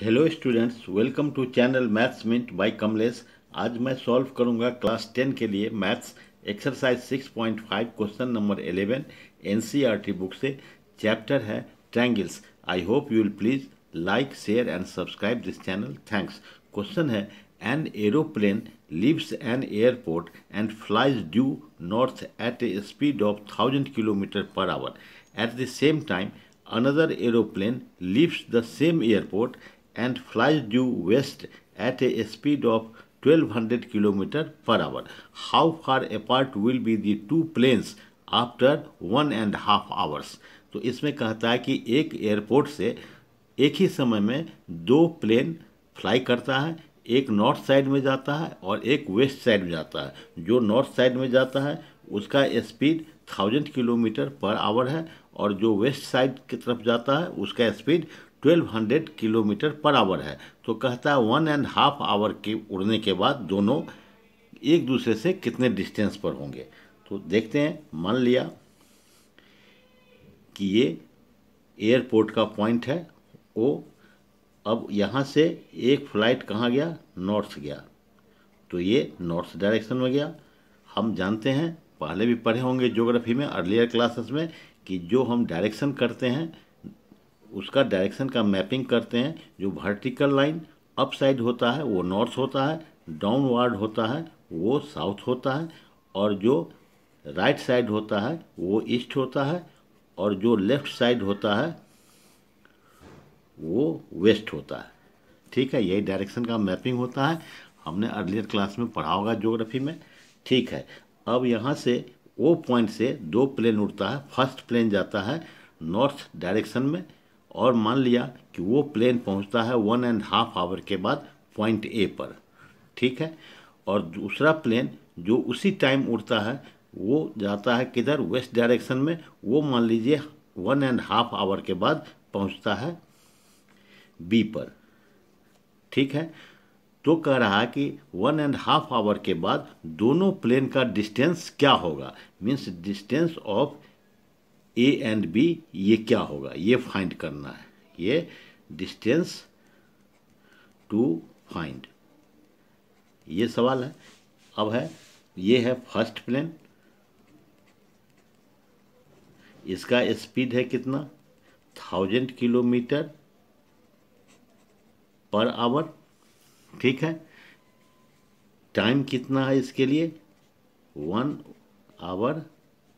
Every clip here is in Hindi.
hello students welcome to channel maths mint by Kamlesh आज मैं सॉल्व करूंगा क्लास टेन के लिए maths exercise six point five question number eleven NCERT book से चैप्टर है triangles I hope you will please like share and subscribe this channel thanks question है an aeroplane leaves an airport and flies due north at a speed of thousand kilometre per hour at the same time another aeroplane leaves the same airport and flies due west at a speed of 1200 kilometre per hour how far apart will be the two planes after one and half hours तो इसमें कहता है कि एक एयरपोर्ट से एक ही समय में दो प्लेन फ्लाई करता है एक नॉर्थ साइड में जाता है और एक वेस्ट साइड में जाता है जो नॉर्थ साइड में जाता है उसका speed thousand kilometre per hour है और जो वेस्ट साइड की तरफ जाता है उसका स्पीड 1200 किलोमीटर पर आवर है तो कहता है वन एंड हाफ आवर के उड़ने के बाद दोनों एक दूसरे से कितने डिस्टेंस पर होंगे तो देखते हैं मान लिया कि ये एयरपोर्ट का पॉइंट है वो अब यहाँ से एक फ्लाइट कहाँ गया नॉर्थ गया तो ये नॉर्थ डायरेक्शन में गया हम जानते हैं पहले भी पढ़े होंगे ज्योग्राफी में अर्लियर क्लासेस में कि जो हम डायरेक्शन करते हैं उसका डायरेक्शन का मैपिंग करते हैं जो वर्टिकल लाइन अप साइड होता है वो नॉर्थ होता है डाउनवर्ड होता है वो साउथ होता है और जो राइट साइड होता है वो ईस्ट होता है और जो लेफ्ट साइड होता है वो वेस्ट होता है ठीक है यही डायरेक्शन का मैपिंग होता है हमने अर्लियर क्लास में पढ़ा होगा ज्योग्राफी में ठीक है अब यहाँ से वो पॉइंट से दो प्लेन उड़ता है फर्स्ट प्लेन जाता है नॉर्थ डायरेक्शन में और मान लिया कि वो प्लेन पहुंचता है वन एंड हाफ आवर के बाद पॉइंट ए पर ठीक है और दूसरा प्लेन जो उसी टाइम उड़ता है वो जाता है किधर वेस्ट डायरेक्शन में वो मान लीजिए वन एंड हाफ आवर के बाद पहुंचता है बी पर ठीक है तो कह रहा है कि वन एंड हाफ आवर के बाद दोनों प्लेन का डिस्टेंस क्या होगा means distance of A and B ये क्या होगा ये फाइंड करना है ये डिस्टेंस टू फाइंड ये सवाल है अब है ये है फर्स्ट प्लेन इसका स्पीड है कितना थाउजेंड किलोमीटर पर आवर ठीक है टाइम कितना है इसके लिए one hour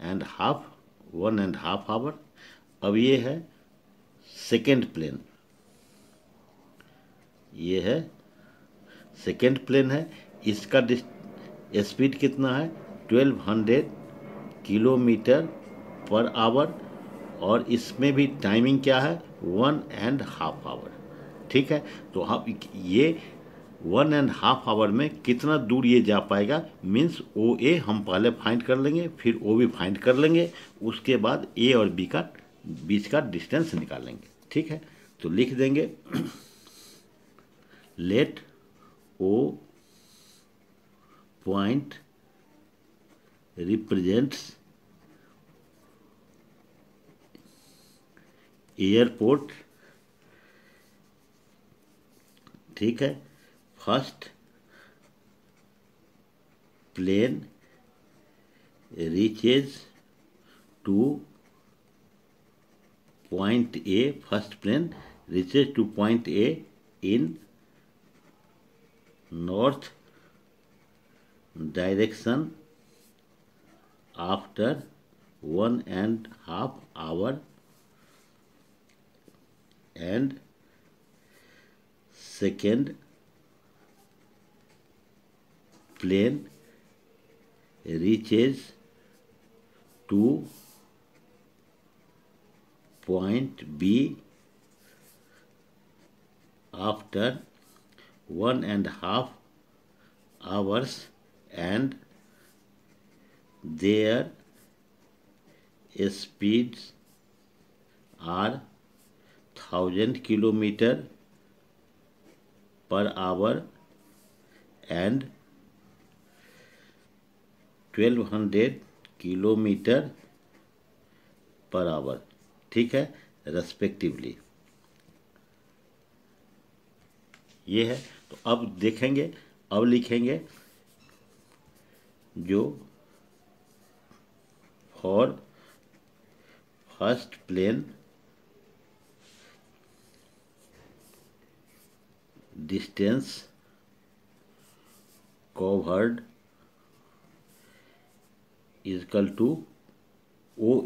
and half one and half hour अब ये है सेकेंड प्लेन ये है सेकेंड प्लेन है इसका स्पीड कितना है twelve hundred kilometer per hour और इसमें भी टाइमिंग क्या है वन एंड हाफ आवर ठीक है तो हम हाँ ये वन एंड हाफ आवर में कितना दूर ये जा पाएगा मीन्स ओ ए हम पहले फाइंड कर लेंगे फिर ओ बी फाइंड कर लेंगे उसके बाद ए और बी का बीच का डिस्टेंस निकालेंगे ठीक है तो लिख देंगे let O point represents airport ठीक है first plane reaches to point A first plane reaches to point A in north direction after one and half hour and second plane reaches to point B after one and half hours and their speeds are 1000 kilometer per hour and twelve hundred kilometer per hour ठीक है रेस्पेक्टिवली ये है तो अब देखेंगे अब लिखेंगे जो for first plane distance covered is equal to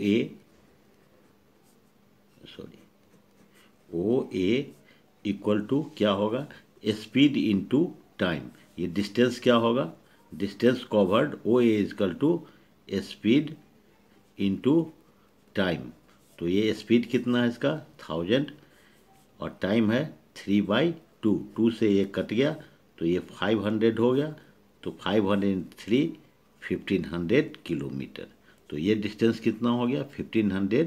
A sorry O A equal to क्या होगा स्पीड इनटू टाइम ये डिस्टेंस क्या होगा distance covered O A equal to speed to time तो ये स्पीड कितना है इसका थाउजेंड और टाइम है थ्री बाई टू टू से ये कट गया तो ये फाइव हंड्रेड हो गया तो फाइव हंड्रेड थ्री 1500 किलोमीटर तो ये डिस्टेंस कितना हो गया 1500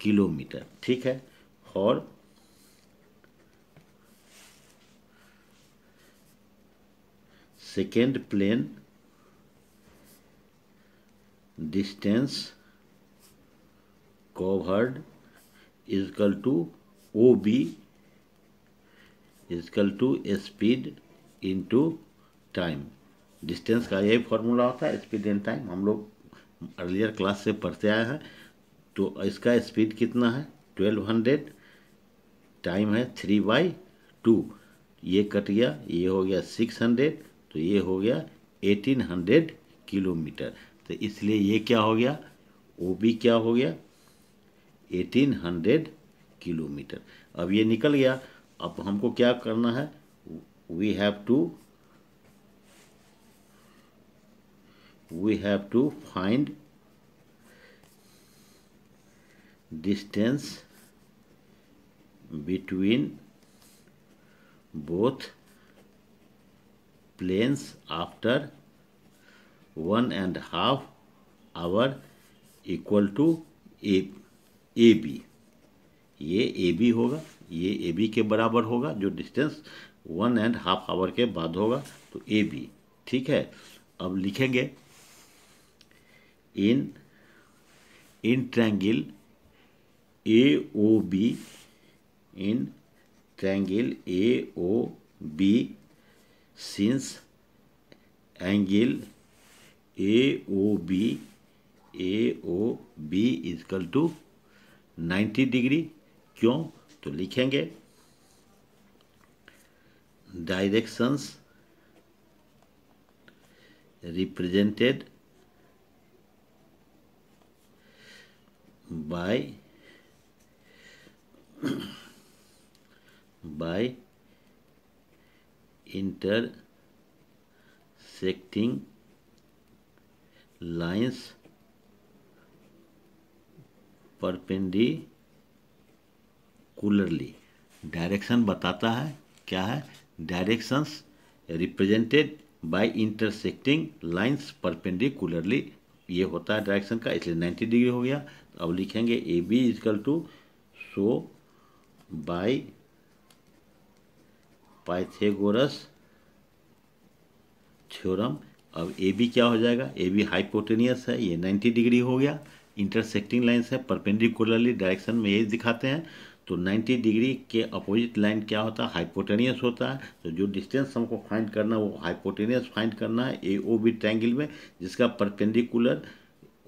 किलोमीटर ठीक है और second plane distance covered equal to O B equal to speed into time distance का यही फॉर्मूला होता है स्पीड एंड टाइम हम लोग अर्लियर क्लास से पढ़ते आए हैं तो इसका स्पीड कितना है ट्वेल्व हंड्रेड टाइम है थ्री बाई टू ये कट गया ये हो गया सिक्स हंड्रेड तो ये हो गया एटीन हंड्रेड किलोमीटर तो इसलिए ये क्या हो गया ओ बी क्या हो गया एटीन हंड्रेड किलोमीटर अब ये निकल गया अब हमको क्या करना है we have to we have to find distance between both planes after one and half hour equal to a A B ये ए बी होगा ये ए बी के बराबर होगा जो distance one and half hour के बाद होगा तो ए बी ठीक है अब लिखेंगे in in triangle AOB in triangle AOB since angle AOB AOB is equal to 90 degree क्यों तो लिखेंगे directions represented by by intersecting lines perpendicularly direction बताता है क्या है directions represented by intersecting lines perpendicularly ये होता है डायरेक्शन का इसलिए नाइन्टी डिग्री हो गया तो अब लिखेंगे A B equal to so by Pythagoras theorem अब ए बी क्या हो जाएगा ए बी हाइपोटेनियस है ये 90 डिग्री हो गया इंटरसेक्टिंग लाइन्स है परपेंडिकुलरली डायरेक्शन में ये दिखाते हैं तो 90 डिग्री के अपोजिट लाइन क्या होता है हाइपोटेनियस होता है तो जो डिस्टेंस हमको फाइंड करना है वो हाइपोटेनियस फाइंड करना है ए ओ बी ट्रैंगल में जिसका परपेंडिकुलर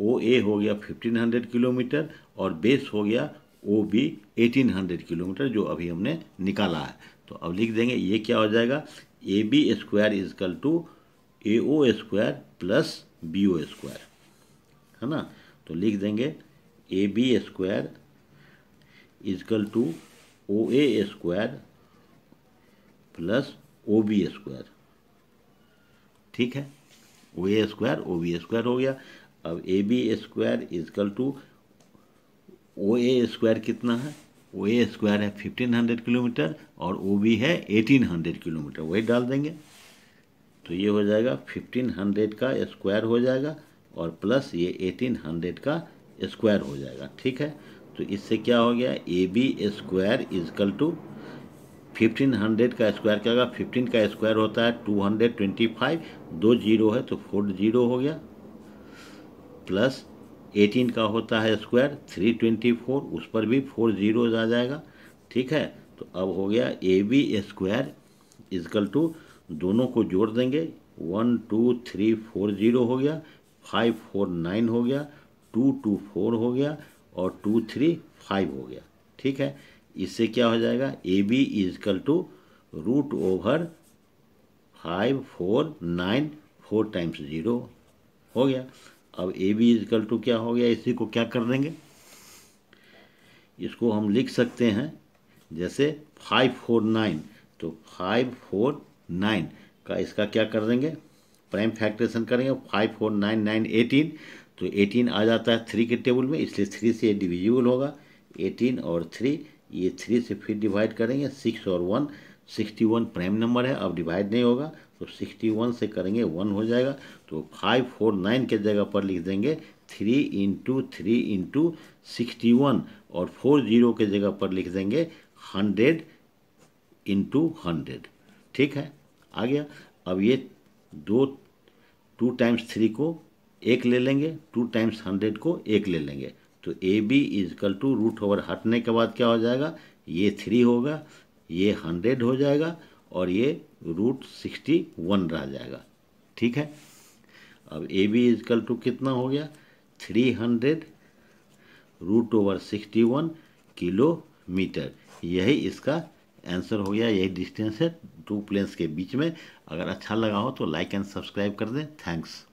ओ ए हो गया 1500 किलोमीटर और बेस हो गया ओ बी एटीन किलोमीटर जो अभी हमने निकाला है तो अब लिख देंगे ये क्या हो जाएगा A B square equal to A O square plus B O square है ना तो लिख देंगे A B square equal to O A square plus O B square ठीक है O A square O B square हो गया अब A B square equal to O A square कितना है ओ ए स्क्वायर है फिफ्टीन हंड्रेड किलोमीटर और ओ बी है एटीन हंड्रेड किलोमीटर वही डाल देंगे तो ये हो जाएगा फिफ्टीन हंड्रेड का स्क्वायर हो जाएगा और प्लस ये एटीन हंड्रेड का स्क्वायर हो जाएगा ठीक है तो इससे क्या हो गया A B square equal to fifteen hundred का स्क्वायर क्या होगा फिफ्टीन का स्क्वायर होता है टू हंड्रेड ट्वेंटी फाइव दो जीरो है तो फोर जीरो हो गया प्लस एटीन का होता है स्क्वायर थ्री ट्वेंटी फोर उस पर भी फोर जीरो आ जाएगा ठीक है तो अब हो गया A B square equal to दोनों को जोड़ देंगे one two three four zero हो गया फाइव फोर नाइन हो गया टू टू फोर हो गया और टू थ्री फाइव हो गया ठीक है इससे क्या हो जाएगा A B equal to root over five four nine four times zero हो गया अब ए बी इजकल टू क्या हो गया इसी को क्या कर देंगे इसको हम लिख सकते हैं जैसे फाइव फोर नाइन तो फाइव फोर नाइन का इसका क्या कर देंगे प्राइम फैक्ट्रेशन करेंगे five four nine nine eighteen तो एटीन आ जाता है थ्री के टेबल में इसलिए थ्री से डिविजिबल होगा एटीन और थ्री ये थ्री से फिर डिवाइड करेंगे सिक्स और one sixty one prime number है अब डिवाइड नहीं होगा तो सिक्सटी वन से करेंगे वन हो जाएगा तो फाइव फोर नाइन के जगह पर लिख देंगे three into three into sixty one और फोर जीरो के जगह पर लिख देंगे हंड्रेड इंटू हंड्रेड ठीक है आ गया अब ये दो टू टाइम्स थ्री को एक ले लेंगे टू टाइम्स हंड्रेड को एक ले लेंगे तो A B equal to root over हटने के बाद क्या हो जाएगा ये थ्री होगा ये हंड्रेड हो जाएगा और ये रूट सिक्सटी वन रह जाएगा ठीक है अब ए बी इजकल टू कितना हो गया three hundred root over sixty one kilometer यही इसका आंसर हो गया यही डिस्टेंस है टू प्लेन्स के बीच में अगर अच्छा लगा हो तो लाइक एंड सब्सक्राइब कर दें थैंक्स